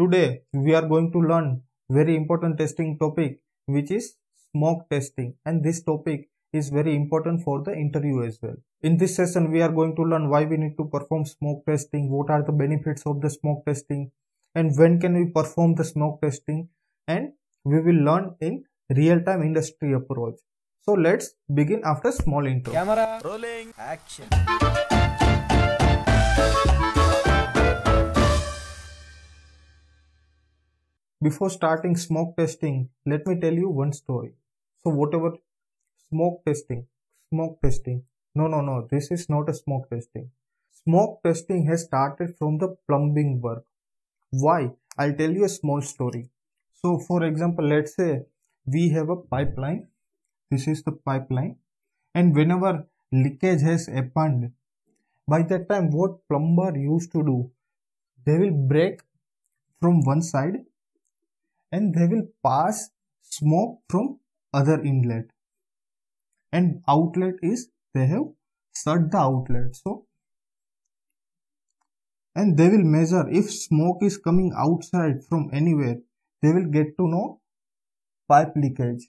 Today we are going to learn very important testing topic which is smoke testing and this topic is very important for the interview as well. In this session we are going to learn why we need to perform smoke testing, what are the benefits of the smoke testing and when can we perform the smoke testing and we will learn in real-time industry approach. So let's begin after small intro. Camera rolling action. Before starting smoke testing, let me tell you one story. So whatever smoke testing, smoke testing. No, no, no, this is not a smoke testing. Smoke testing has started from the plumbing work. Why? I'll tell you a small story. So for example, let's say we have a pipeline. This is the pipeline. And whenever leakage has happened, by that time what plumber used to do, they will break from one side and they will pass smoke from other inlet and outlet is they have shut the outlet so and they will measure if smoke is coming outside from anywhere they will get to know pipe leakage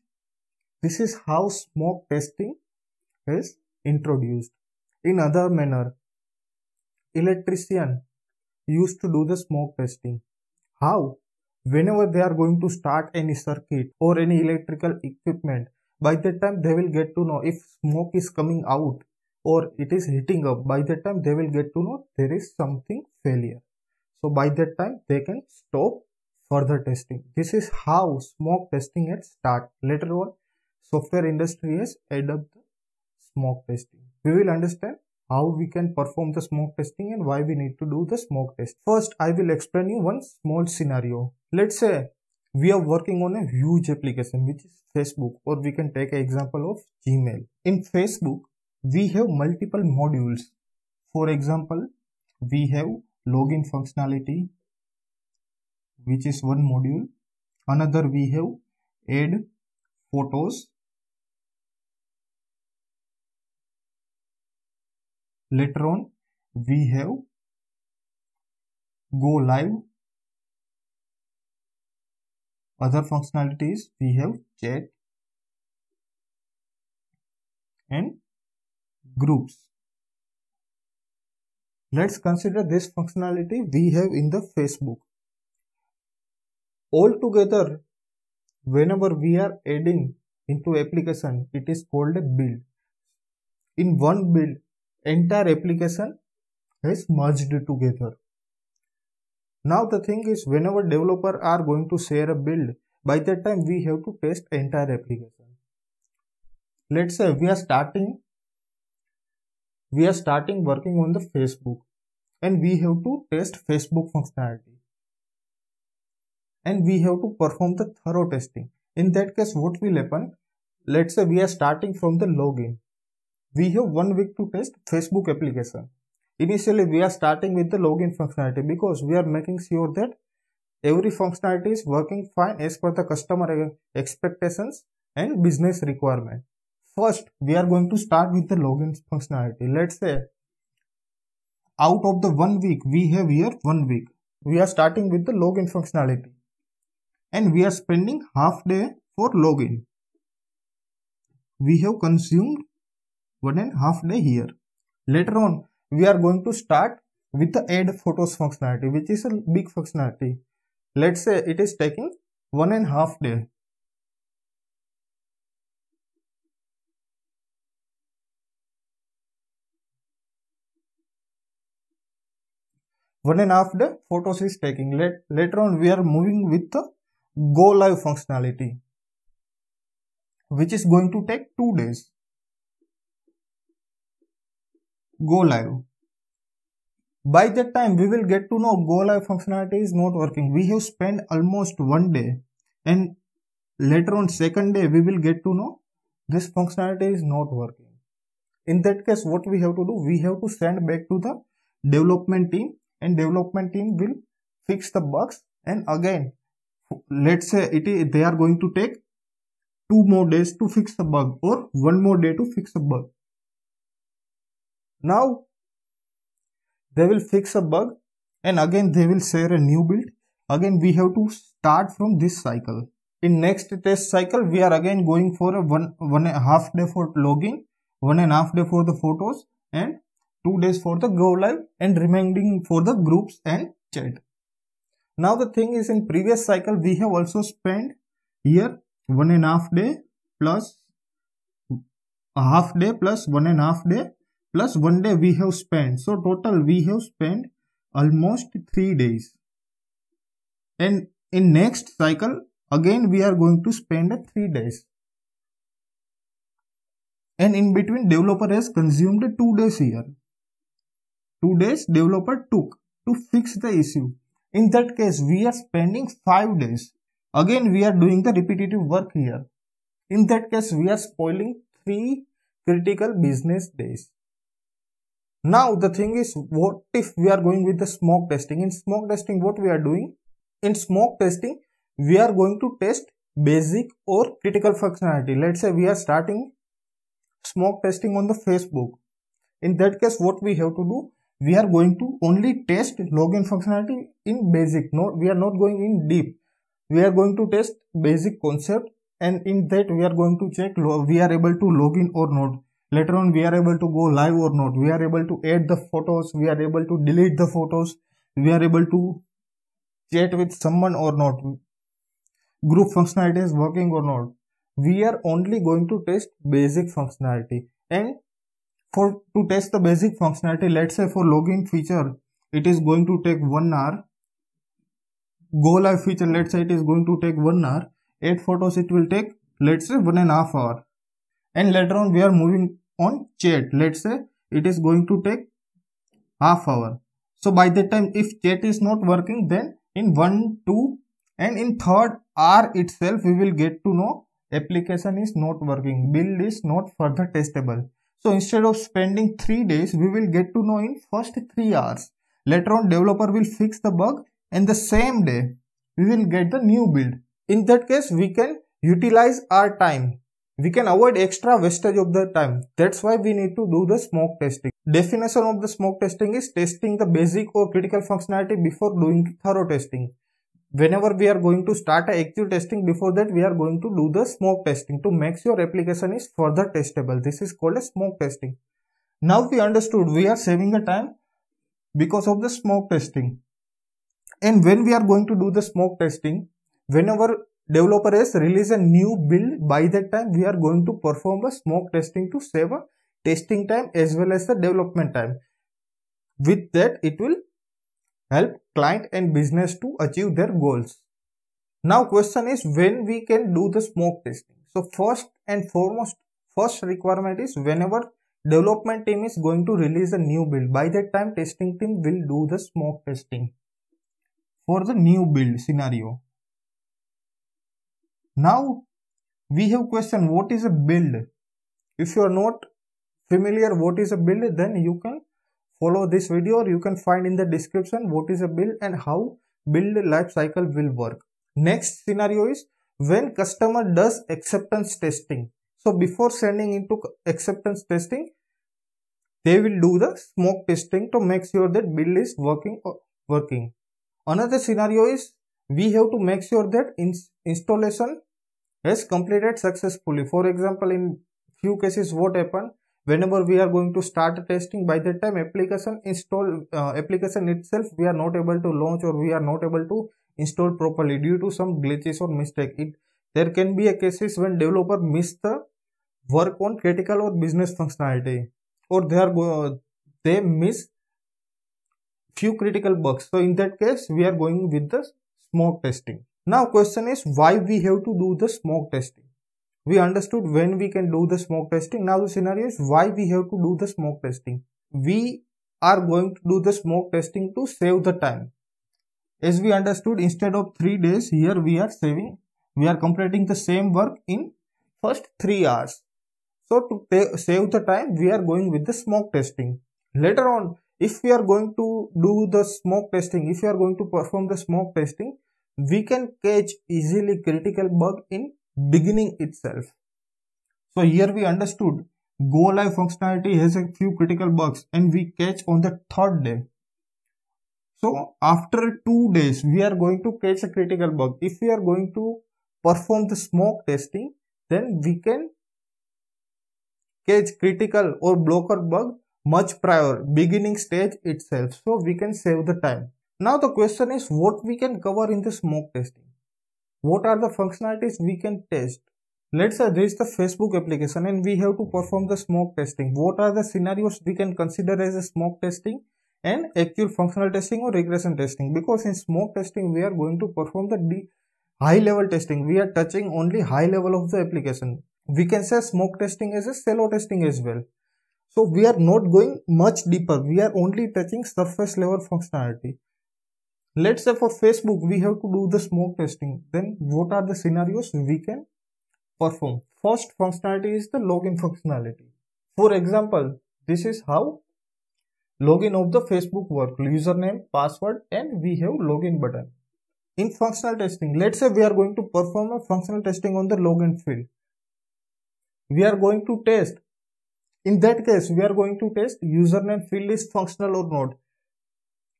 this is how smoke testing is introduced in other manner electrician used to do the smoke testing how whenever they are going to start any circuit or any electrical equipment by that time they will get to know if smoke is coming out or it is heating up by that time they will get to know there is something failure so by that time they can stop further testing this is how smoke testing at start later on software industry has adopted smoke testing we will understand how we can perform the smoke testing and why we need to do the smoke test first i will explain you one small scenario let's say we are working on a huge application which is facebook or we can take an example of gmail in facebook we have multiple modules for example we have login functionality which is one module another we have add photos later on we have go live other functionalities we have chat and groups let's consider this functionality we have in the facebook altogether whenever we are adding into application it is called a build in one build entire application is merged together now the thing is whenever developer are going to share a build, by that time we have to test entire application. Let's say we are starting, we are starting working on the Facebook and we have to test Facebook functionality and we have to perform the thorough testing. In that case what will happen? Let's say we are starting from the login. We have one week to test Facebook application Initially, we are starting with the login functionality because we are making sure that every functionality is working fine as per the customer uh, expectations and business requirement. First, we are going to start with the login functionality. Let's say out of the one week, we have here one week. We are starting with the login functionality and we are spending half day for login. We have consumed one and half day here. Later on, we are going to start with the add photos functionality which is a big functionality let's say it is taking one and half day one and half day photos is taking Let, later on we are moving with the go live functionality which is going to take two days go live by that time we will get to know go live functionality is not working we have spent almost one day and later on second day we will get to know this functionality is not working in that case what we have to do we have to send back to the development team and development team will fix the bugs and again let's say it is they are going to take two more days to fix the bug or one more day to fix the bug now they will fix a bug and again they will share a new build. Again we have to start from this cycle. In next test cycle we are again going for a one, one and a half day for logging, one and a half day for the photos and two days for the go live and remaining for the groups and chat. Now the thing is in previous cycle we have also spent here one and a half day plus a half day plus one and a half day plus one day we have spent. So total we have spent almost three days. And in next cycle, again we are going to spend three days. And in between, developer has consumed two days here. Two days developer took to fix the issue. In that case, we are spending five days. Again, we are doing the repetitive work here. In that case, we are spoiling three critical business days. Now the thing is what if we are going with the smoke testing. In smoke testing what we are doing? In smoke testing we are going to test basic or critical functionality. Let's say we are starting smoke testing on the Facebook. In that case what we have to do? We are going to only test login functionality in basic. No, we are not going in deep. We are going to test basic concept and in that we are going to check we are able to login or not later on we are able to go live or not we are able to add the photos we are able to delete the photos we are able to chat with someone or not group functionality is working or not we are only going to test basic functionality and for to test the basic functionality let's say for login feature it is going to take one hour go live feature let's say it is going to take one hour eight photos it will take let's say one and a half hour and later on we are moving on chat let's say it is going to take half hour so by the time if chat is not working then in one two and in third hour itself we will get to know application is not working build is not further testable so instead of spending three days we will get to know in first three hours later on developer will fix the bug and the same day we will get the new build in that case we can utilize our time we can avoid extra wastage of the time. That's why we need to do the smoke testing. Definition of the smoke testing is testing the basic or critical functionality before doing thorough testing. Whenever we are going to start a active testing before that we are going to do the smoke testing to make sure application is further testable. This is called a smoke testing. Now we understood we are saving the time because of the smoke testing. And when we are going to do the smoke testing, whenever developer has released a new build by that time we are going to perform a smoke testing to save a testing time as well as the development time with that it will help client and business to achieve their goals now question is when we can do the smoke testing so first and foremost first requirement is whenever development team is going to release a new build by that time testing team will do the smoke testing for the new build scenario now we have question what is a build? If you are not familiar what is a build then you can follow this video or you can find in the description what is a build and how build life cycle will work. Next scenario is when customer does acceptance testing. So before sending into acceptance testing, they will do the smoke testing to make sure that build is working working. Another scenario is we have to make sure that installation has completed successfully. For example, in few cases what happen whenever we are going to start testing by the time application install uh, application itself we are not able to launch or we are not able to install properly due to some glitches or mistake it there can be a cases when developer miss the work on critical or business functionality or they are uh, they miss few critical bugs so in that case we are going with the smoke testing. Now question is why we have to do the smoke testing. We understood when we can do the smoke testing. Now the scenario is why we have to do the smoke testing. We are going to do the smoke testing to save the time. As we understood instead of 3 days here we are saving. We are completing the same work in first 3 hours. So to save the time we are going with the smoke testing. Later on if we are going to do the smoke testing, if we are going to perform the smoke testing, we can catch easily critical bug in beginning itself. So here we understood go live functionality has a few critical bugs and we catch on the third day. So after two days, we are going to catch a critical bug. If we are going to perform the smoke testing, then we can catch critical or blocker bug much prior beginning stage itself so we can save the time. Now the question is what we can cover in the smoke testing. What are the functionalities we can test? Let's say there is the Facebook application and we have to perform the smoke testing. What are the scenarios we can consider as a smoke testing and actual functional testing or regression testing? Because in smoke testing we are going to perform the high level testing. We are touching only high level of the application. We can say smoke testing as a shallow testing as well. So we are not going much deeper. We are only touching surface level functionality. Let's say for Facebook, we have to do the smoke testing. Then what are the scenarios we can perform? First functionality is the login functionality. For example, this is how login of the Facebook work, username, password, and we have login button. In functional testing, let's say we are going to perform a functional testing on the login field. We are going to test in that case, we are going to test username field is functional or not.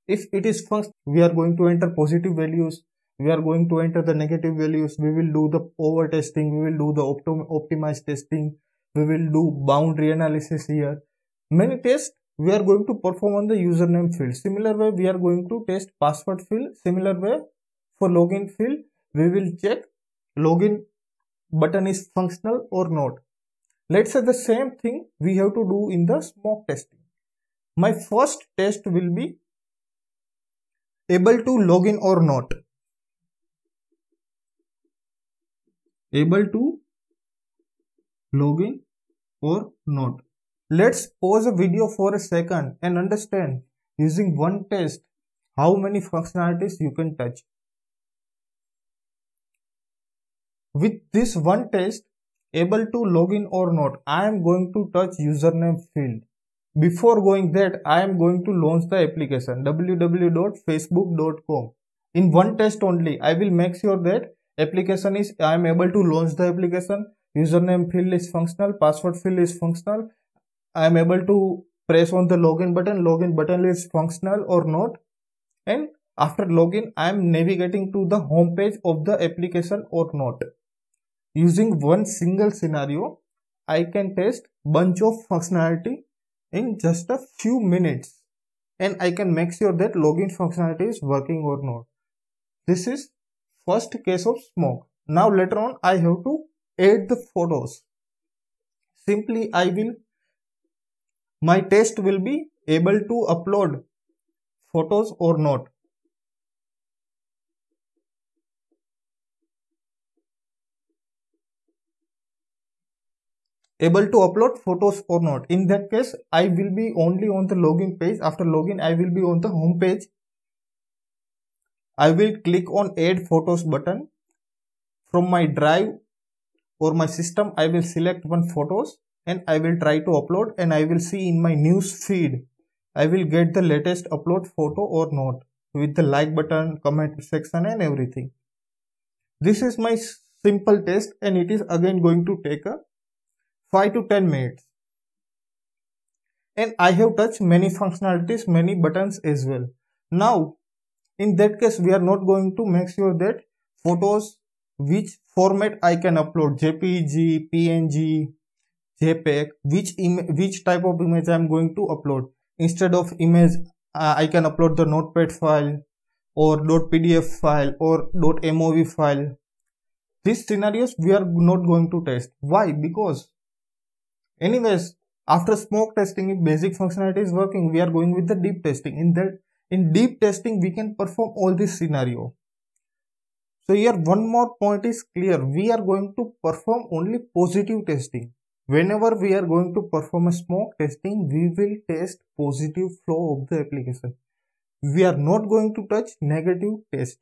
If it is functional, we are going to enter positive values. We are going to enter the negative values. We will do the over testing. We will do the optim optimized testing. We will do boundary analysis here. Many tests we are going to perform on the username field. Similar way, we are going to test password field. Similar way, for login field, we will check login button is functional or not. Let's say the same thing we have to do in the smoke testing. My first test will be able to login or not. Able to login or not. Let's pause a video for a second and understand using one test how many functionalities you can touch. With this one test, able to login or not I am going to touch username field. Before going that I am going to launch the application www.facebook.com. In one test only I will make sure that application is I am able to launch the application username field is functional password field is functional I am able to press on the login button login button is functional or not and after login I am navigating to the home page of the application or not. Using one single scenario, I can test bunch of functionality in just a few minutes and I can make sure that login functionality is working or not. This is first case of smoke. Now later on I have to add the photos. Simply I will, my test will be able to upload photos or not. able to upload photos or not. In that case, I will be only on the login page. After login, I will be on the home page. I will click on add photos button. From my drive or my system, I will select one photos and I will try to upload and I will see in my news feed. I will get the latest upload photo or not with the like button, comment section and everything. This is my simple test and it is again going to take a 5 to 10 minutes and I have touched many functionalities many buttons as well now in that case we are not going to make sure that photos which format I can upload JPG, PNG, JPEG which which type of image I am going to upload instead of image uh, I can upload the notepad file or .pdf file or .mov file these scenarios we are not going to test why because Anyways, after smoke testing, if basic functionality is working, we are going with the deep testing. In that, in deep testing, we can perform all this scenario. So here one more point is clear. We are going to perform only positive testing. Whenever we are going to perform a smoke testing, we will test positive flow of the application. We are not going to touch negative test.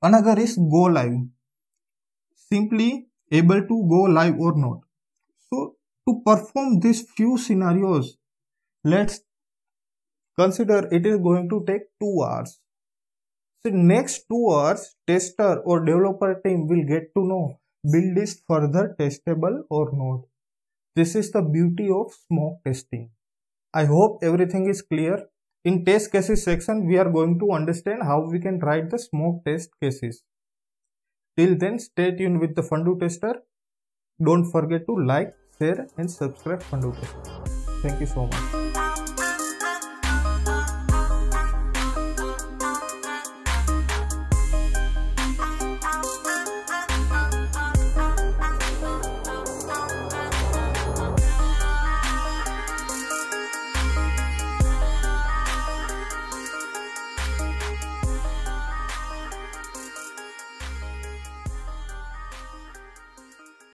Another is go live. Simply able to go live or not to perform these few scenarios let's consider it is going to take 2 hours so next 2 hours tester or developer team will get to know build is further testable or not this is the beauty of smoke testing i hope everything is clear in test cases section we are going to understand how we can write the smoke test cases till then stay tuned with the fundu tester don't forget to like share and subscribe फंडो thank you so much